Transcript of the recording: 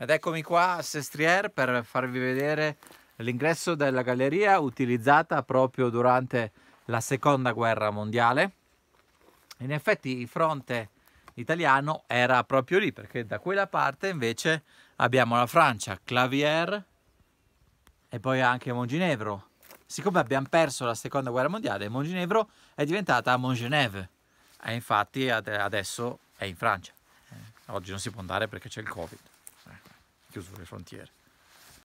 Ed eccomi qua a Sestrier per farvi vedere l'ingresso della galleria utilizzata proprio durante la seconda guerra mondiale. In effetti il fronte italiano era proprio lì perché da quella parte invece abbiamo la Francia, Clavier e poi anche Monginevro. Siccome abbiamo perso la seconda guerra mondiale, Monginevro è diventata Mongenève e infatti adesso è in Francia. Eh, oggi non si può andare perché c'è il Covid. que os vai